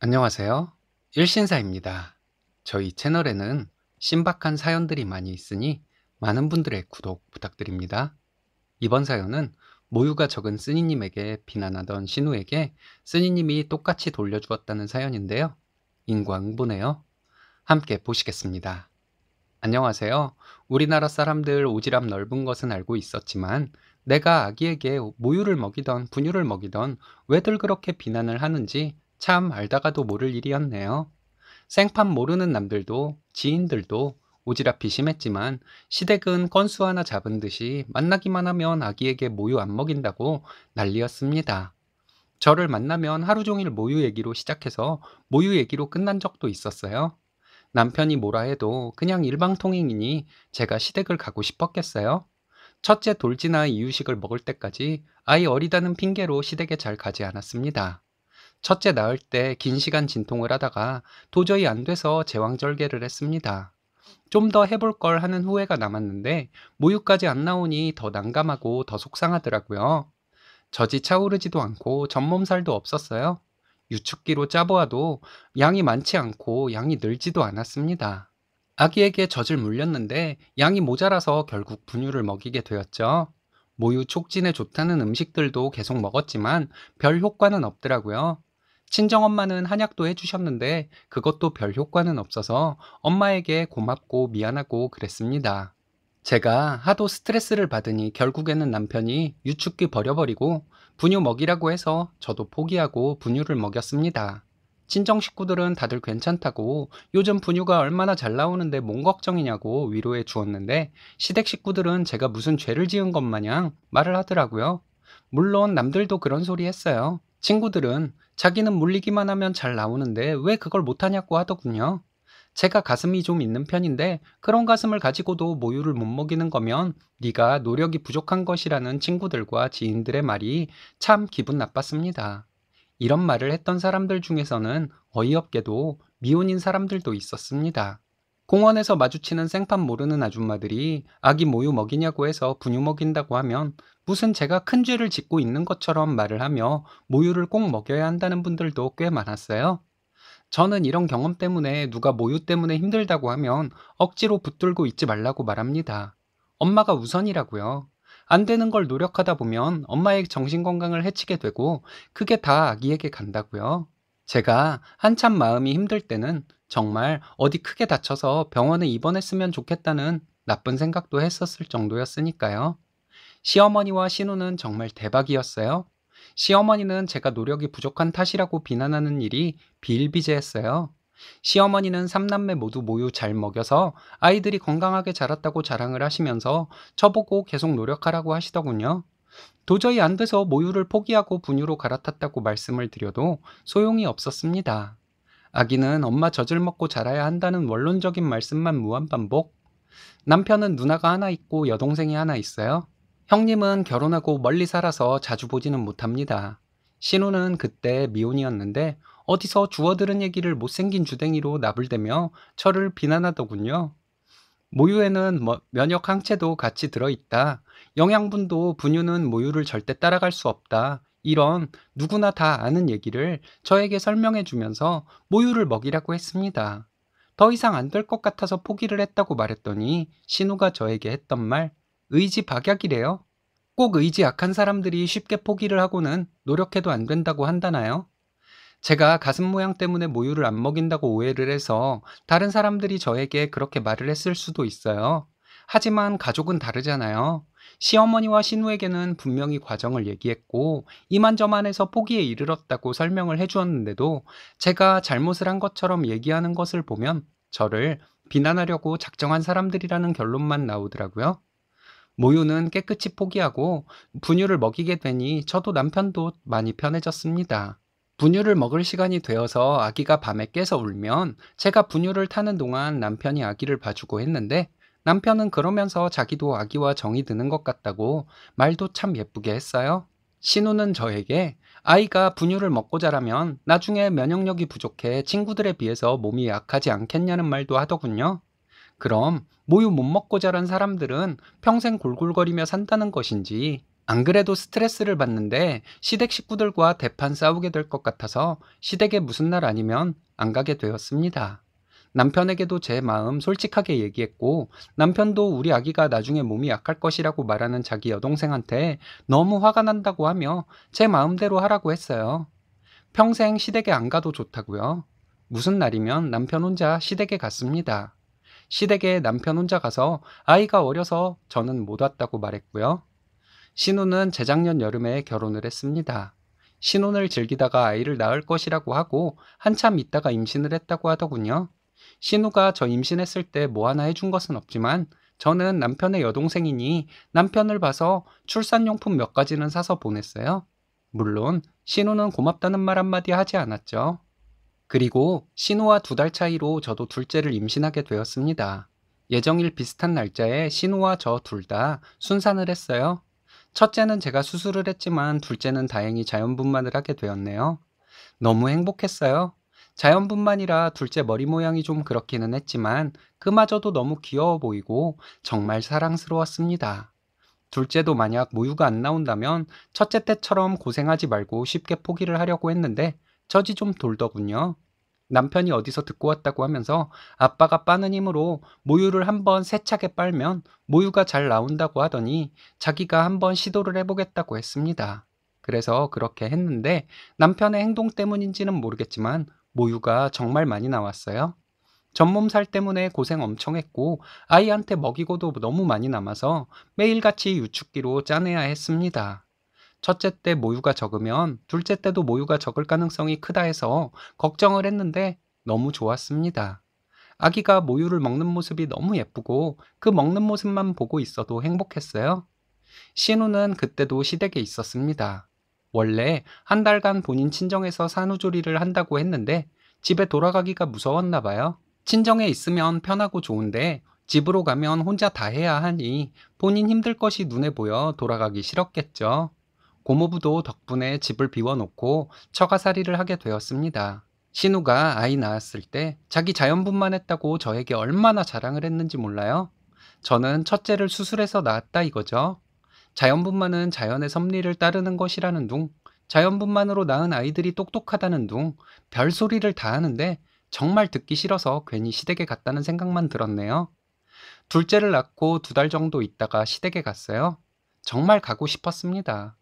안녕하세요. 일신사입니다. 저희 채널에는 신박한 사연들이 많이 있으니 많은 분들의 구독 부탁드립니다. 이번 사연은 모유가 적은 쓰니님에게 비난하던 신우에게 쓰니님이 똑같이 돌려주었다는 사연인데요. 인과응보네요. 함께 보시겠습니다. 안녕하세요. 우리나라 사람들 오지랖 넓은 것은 알고 있었지만 내가 아기에게 모유를 먹이던 분유를 먹이던 왜들 그렇게 비난을 하는지 참 알다가도 모를 일이었네요. 생판 모르는 남들도 지인들도 오지랖이 심했지만 시댁은 건수 하나 잡은 듯이 만나기만 하면 아기에게 모유 안 먹인다고 난리였습니다. 저를 만나면 하루 종일 모유 얘기로 시작해서 모유 얘기로 끝난 적도 있었어요. 남편이 뭐라 해도 그냥 일방통행이니 제가 시댁을 가고 싶었겠어요? 첫째 돌지나 이유식을 먹을 때까지 아이 어리다는 핑계로 시댁에 잘 가지 않았습니다. 첫째 낳을 때 긴 시간 진통을 하다가 도저히 안 돼서 제왕절개를 했습니다. 좀 더 해볼 걸 하는 후회가 남았는데 모유까지 안 나오니 더 난감하고 더 속상하더라고요. 젖이 차오르지도 않고 젖몸살도 없었어요. 유축기로 짜보아도 양이 많지 않고 양이 늘지도 않았습니다. 아기에게 젖을 물렸는데 양이 모자라서 결국 분유를 먹이게 되었죠. 모유 촉진에 좋다는 음식들도 계속 먹었지만 별 효과는 없더라고요. 친정엄마는 한약도 해주셨는데 그것도 별 효과는 없어서 엄마에게 고맙고 미안하고 그랬습니다. 제가 하도 스트레스를 받으니 결국에는 남편이 유축기 버려버리고 분유 먹이라고 해서 저도 포기하고 분유를 먹였습니다. 친정 식구들은 다들 괜찮다고 요즘 분유가 얼마나 잘 나오는데 뭔 걱정이냐고 위로해 주었는데 시댁 식구들은 제가 무슨 죄를 지은 것 마냥 말을 하더라고요. 물론 남들도 그런 소리 했어요. 친구들은 자기는 물리기만 하면 잘 나오는데 왜 그걸 못하냐고 하더군요. 제가 가슴이 좀 있는 편인데 그런 가슴을 가지고도 모유를 못 먹이는 거면 네가 노력이 부족한 것이라는 친구들과 지인들의 말이 참 기분 나빴습니다. 이런 말을 했던 사람들 중에서는 어이없게도 미혼인 사람들도 있었습니다. 공원에서 마주치는 생판 모르는 아줌마들이 아기 모유 먹이냐고 해서 분유 먹인다고 하면 무슨 제가 큰 죄를 짓고 있는 것처럼 말을 하며 모유를 꼭 먹여야 한다는 분들도 꽤 많았어요. 저는 이런 경험 때문에 누가 모유 때문에 힘들다고 하면 억지로 붙들고 있지 말라고 말합니다. 엄마가 우선이라고요. 안 되는 걸 노력하다 보면 엄마의 정신 건강을 해치게 되고 그게 다 아기에게 간다고요. 제가 한참 마음이 힘들 때는 정말 어디 크게 다쳐서 병원에 입원했으면 좋겠다는 나쁜 생각도 했었을 정도였으니까요. 시어머니와 신우는 정말 대박이었어요. 시어머니는 제가 노력이 부족한 탓이라고 비난하는 일이 비일비재했어요. 시어머니는 삼남매 모두 모유 잘 먹여서 아이들이 건강하게 자랐다고 자랑을 하시면서 쳐보고 계속 노력하라고 하시더군요. 도저히 안 돼서 모유를 포기하고 분유로 갈아탔다고 말씀을 드려도 소용이 없었습니다. 아기는 엄마 젖을 먹고 자라야 한다는 원론적인 말씀만 무한반복. 남편은 누나가 하나 있고 여동생이 하나 있어요. 형님은 결혼하고 멀리 살아서 자주 보지는 못합니다. 신우는 그때 미혼이었는데 어디서 주워들은 얘기를 못생긴 주댕이로 나불대며 철을 비난하더군요. 모유에는 면역 항체도 같이 들어있다. 영양분도 분유는 모유를 절대 따라갈 수 없다. 이런 누구나 다 아는 얘기를 저에게 설명해 주면서 모유를 먹이라고 했습니다. 더 이상 안 될 것 같아서 포기를 했다고 말했더니 신우가 저에게 했던 말, 의지 박약이래요. 꼭 의지 약한 사람들이 쉽게 포기를 하고는 노력해도 안 된다고 한다나요? 제가 가슴 모양 때문에 모유를 안 먹인다고 오해를 해서 다른 사람들이 저에게 그렇게 말을 했을 수도 있어요. 하지만 가족은 다르잖아요. 시어머니와 신우에게는 분명히 과정을 얘기했고 이만저만해서 포기에 이르렀다고 설명을 해주었는데도 제가 잘못을 한 것처럼 얘기하는 것을 보면 저를 비난하려고 작정한 사람들이라는 결론만 나오더라고요. 모유는 깨끗이 포기하고 분유를 먹이게 되니 저도 남편도 많이 편해졌습니다. 분유를 먹을 시간이 되어서 아기가 밤에 깨서 울면 제가 분유를 타는 동안 남편이 아기를 봐주고 했는데 남편은 그러면서 자기도 아기와 정이 드는 것 같다고 말도 참 예쁘게 했어요. 신우는 저에게 아이가 분유를 먹고 자라면 나중에 면역력이 부족해 친구들에 비해서 몸이 약하지 않겠냐는 말도 하더군요. 그럼 모유 못 먹고 자란 사람들은 평생 골골거리며 산다는 것인지 안 그래도 스트레스를 받는데 시댁 식구들과 대판 싸우게 될 것 같아서 시댁에 무슨 날 아니면 안 가게 되었습니다. 남편에게도 제 마음 솔직하게 얘기했고 남편도 우리 아기가 나중에 몸이 약할 것이라고 말하는 자기 여동생한테 너무 화가 난다고 하며 제 마음대로 하라고 했어요. 평생 시댁에 안 가도 좋다고요. 무슨 날이면 남편 혼자 시댁에 갔습니다. 시댁에 남편 혼자 가서 아이가 어려서 저는 못 왔다고 말했고요. 신우는 재작년 여름에 결혼을 했습니다. 신혼을 즐기다가 아이를 낳을 것이라고 하고 한참 있다가 임신을 했다고 하더군요. 신우가 저 임신했을 때 뭐 하나 해준 것은 없지만 저는 남편의 여동생이니 남편을 봐서 출산용품 몇 가지는 사서 보냈어요. 물론 신우는 고맙다는 말 한마디 하지 않았죠. 그리고 신우와 두 달 차이로 저도 둘째를 임신하게 되었습니다. 예정일 비슷한 날짜에 신우와 저 둘 다 순산을 했어요. 첫째는 제가 수술을 했지만 둘째는 다행히 자연분만을 하게 되었네요. 너무 행복했어요. 자연뿐만이라 둘째 머리 모양이 좀 그렇기는 했지만 그마저도 너무 귀여워 보이고 정말 사랑스러웠습니다. 둘째도 만약 모유가 안 나온다면 첫째 때처럼 고생하지 말고 쉽게 포기를 하려고 했는데 처지좀 돌더군요. 남편이 어디서 듣고 왔다고 하면서 아빠가 빠는 힘으로 모유를 한번 세차게 빨면 모유가 잘 나온다고 하더니 자기가 한번 시도를 해보겠다고 했습니다. 그래서 그렇게 했는데 남편의 행동 때문인지는 모르겠지만 모유가 정말 많이 나왔어요. 전몸살 때문에 고생 엄청 했고 아이한테 먹이고도 너무 많이 남아서 매일같이 유축기로 짜내야 했습니다. 첫째 때 모유가 적으면 둘째 때도 모유가 적을 가능성이 크다 해서 걱정을 했는데 너무 좋았습니다. 아기가 모유를 먹는 모습이 너무 예쁘고 그 먹는 모습만 보고 있어도 행복했어요. 신우는 그때도 시댁에 있었습니다. 원래 한 달간 본인 친정에서 산후조리를 한다고 했는데 집에 돌아가기가 무서웠나 봐요. 친정에 있으면 편하고 좋은데 집으로 가면 혼자 다 해야 하니 본인 힘들 것이 눈에 보여 돌아가기 싫었겠죠. 고모부도 덕분에 집을 비워놓고 처가살이를 하게 되었습니다. 신우가 아이 낳았을 때 자기 자연분만 했다고 저에게 얼마나 자랑을 했는지 몰라요. 저는 첫째를 수술해서 낳았다 이거죠. 자연분만은 자연의 섭리를 따르는 것이라는 둥, 자연분만으로 낳은 아이들이 똑똑하다는 둥, 별소리를 다 하는데 정말 듣기 싫어서 괜히 시댁에 갔다는 생각만 들었네요. 둘째를 낳고 두 달 정도 있다가 시댁에 갔어요. 정말 가고 싶었습니다.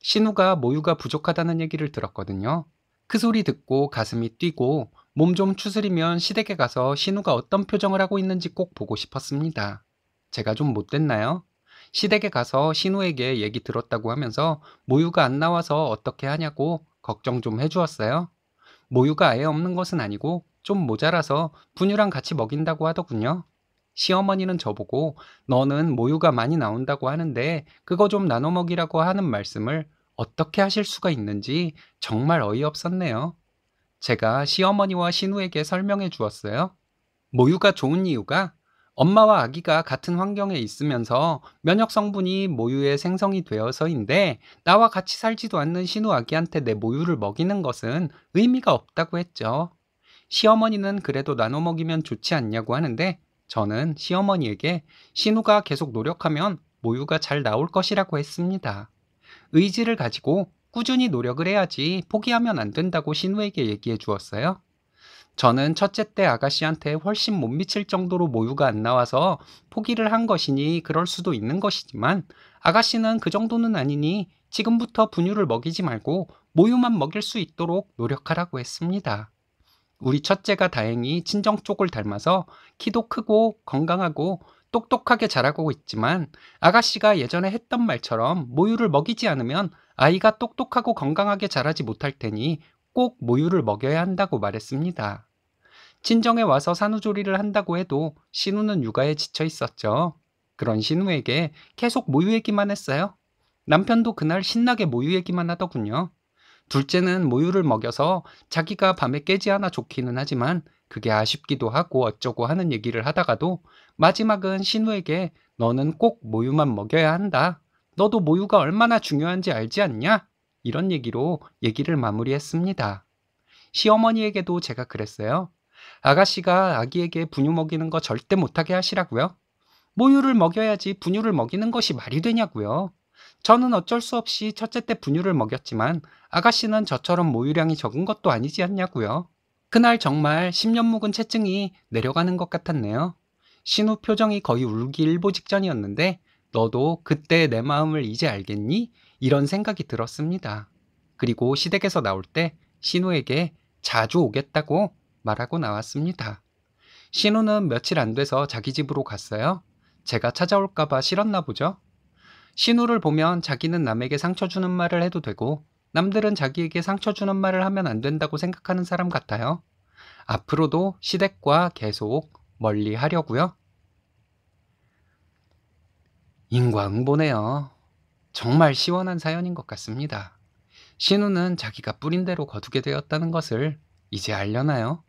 신우가 모유가 부족하다는 얘기를 들었거든요. 그 소리 듣고 가슴이 뛰고 몸 좀 추스리면 시댁에 가서 신우가 어떤 표정을 하고 있는지 꼭 보고 싶었습니다. 제가 좀 못됐나요? 시댁에 가서 신우에게 얘기 들었다고 하면서 모유가 안 나와서 어떻게 하냐고 걱정 좀 해주었어요. 모유가 아예 없는 것은 아니고 좀 모자라서 분유랑 같이 먹인다고 하더군요. 시어머니는 저보고 너는 모유가 많이 나온다고 하는데 그거 좀 나눠 먹이라고 하는 말씀을 어떻게 하실 수가 있는지 정말 어이없었네요. 제가 시어머니와 신우에게 설명해 주었어요. 모유가 좋은 이유가 엄마와 아기가 같은 환경에 있으면서 면역 성분이 모유의 생성이 되어서인데 나와 같이 살지도 않는 신우 아기한테 내 모유를 먹이는 것은 의미가 없다고 했죠. 시어머니는 그래도 나눠 먹이면 좋지 않냐고 하는데 저는 시어머니에게 신우가 계속 노력하면 모유가 잘 나올 것이라고 했습니다. 의지를 가지고 꾸준히 노력을 해야지 포기하면 안 된다고 신우에게 얘기해 주었어요. 저는 첫째 때 아가씨한테 훨씬 못 미칠 정도로 모유가 안 나와서 포기를 한 것이니 그럴 수도 있는 것이지만 아가씨는 그 정도는 아니니 지금부터 분유를 먹이지 말고 모유만 먹일 수 있도록 노력하라고 했습니다. 우리 첫째가 다행히 친정 쪽을 닮아서 키도 크고 건강하고 똑똑하게 자라고 있지만 아가씨가 예전에 했던 말처럼 모유를 먹이지 않으면 아이가 똑똑하고 건강하게 자라지 못할 테니 꼭 모유를 먹여야 한다고 말했습니다. 친정에 와서 산후조리를 한다고 해도 신우는 육아에 지쳐 있었죠. 그런 신우에게 계속 모유 얘기만 했어요. 남편도 그날 신나게 모유 얘기만 하더군요. 둘째는 모유를 먹여서 자기가 밤에 깨지 않아 좋기는 하지만 그게 아쉽기도 하고 어쩌고 하는 얘기를 하다가도 마지막은 신우에게 너는 꼭 모유만 먹여야 한다. 너도 모유가 얼마나 중요한지 알지 않냐? 이런 얘기로 얘기를 마무리했습니다. 시어머니에게도 제가 그랬어요. 아가씨가 아기에게 분유 먹이는 거 절대 못하게 하시라고요. 모유를 먹여야지 분유를 먹이는 것이 말이 되냐고요. 저는 어쩔 수 없이 첫째 때 분유를 먹였지만 아가씨는 저처럼 모유량이 적은 것도 아니지 않냐고요. 그날 정말 10년 묵은 채증이 내려가는 것 같았네요. 신우 표정이 거의 울기 일보 직전이었는데 너도 그때 내 마음을 이제 알겠니? 이런 생각이 들었습니다. 그리고 시댁에서 나올 때 신우에게 자주 오겠다고 말하고 나왔습니다. 신우는 며칠 안 돼서 자기 집으로 갔어요. 제가 찾아올까봐 싫었나 보죠. 신우를 보면 자기는 남에게 상처 주는 말을 해도 되고 남들은 자기에게 상처 주는 말을 하면 안 된다고 생각하는 사람 같아요. 앞으로도 시댁과 계속 멀리 하려고요. 인과응보네요. 정말 시원한 사연인 것 같습니다. 신우는 자기가 뿌린 대로 거두게 되었다는 것을 이제 알려나요?